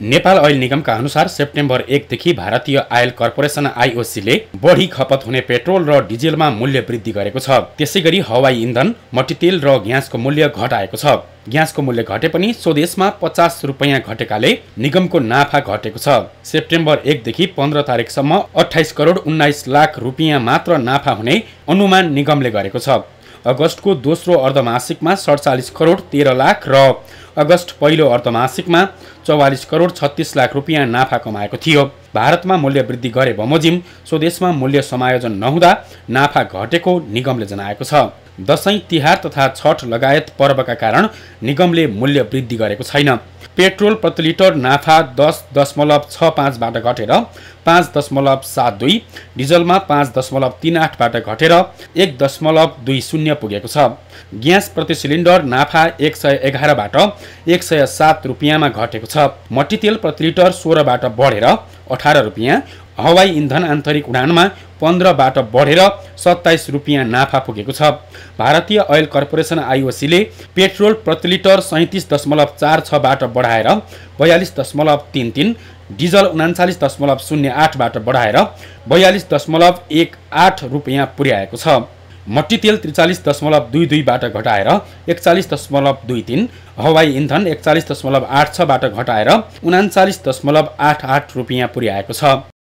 नेपाल ऐल निगमका अनुसार सेप्टेम्बर एकदेखि भारतीय आयल कर्पोरेसन आइओसीले बढी खपत हुने पेट्रोल र डिजेलमा मूल्य वृद्धि गरेको छ त्यसै गरी हवाई इन्धन मट्टितेल र ग्यासको मूल्य घटाएको छ ग्यासको मूल्य घटे पनि स्वदेशमा पचास रुपियाँ घटेकाले निगमको नाफा घटेको छ सेप्टेम्बर एकदेखि पन्ध्र तारिकसम्म अठाइस करोड उन्नाइस लाख रुपियाँ मात्र नाफा हुने अनुमान निगमले गरेको छ अगस्तको दोस्रो अर्धमासिकमा सडचालिस करोड तेह्र लाख र अगस्त पहिलो अर्धमासिकमा चौवालिस करोड छत्तिस लाख रुपियाँ नाफा कमाएको थियो भारतमा मूल्य वृद्धि गरे बमोजिम स्वदेशमा मूल्य समायोजन नहुँदा नाफा घटेको निगमले जनाएको छ दसैँ तिहार तथा छठ लगायत पर्वका कारण निगमले मूल्य वृद्धि गरेको छैन पेट्रोल प्रति लिटर नाफा दस दशमलव छ पाँचबाट घटेर पाँच दशमलव सात दुई डिजलमा पाँच दशमलव तिन आठबाट घटेर एक दशमलव दुई शून्य पुगेको छ ग्यास प्रति सिलिन्डर नाफा एक सय एघारबाट एक सय सात रुपियाँमा घटेको छ मट्टीतेल प्रति लिटर सोह्रबाट बढेर अठार रुपियाँ हवाई इन्धन आन्तरिक उडानमा पन्ध्रबाट बढेर सत्ताइस रुपियाँ नाफा पुगेको छ भारतीय ऐल कर्पोरेसन आइओसीले पेट्रोल प्रति लिटर सैँतिस दशमलव चार छबाट बढाएर बयालिस दशमलव तिन तिन डिजल उनान्चालिस दशमलव शून्य आठबाट बढाएर बयालिस दशमलव एक आठ रुपियाँ पुर्याएको छ मट्टी तेल त्रिचालिस दशमलव दुई दुईबाट घटाएर एकचालिस दशमलव दुई तिन हवाई इन्धन एकचालिस दशमलव आठ छबाट घटाएर उनान्चालिस दशमलव आठ आठ रुपियाँ पुर्याएको छ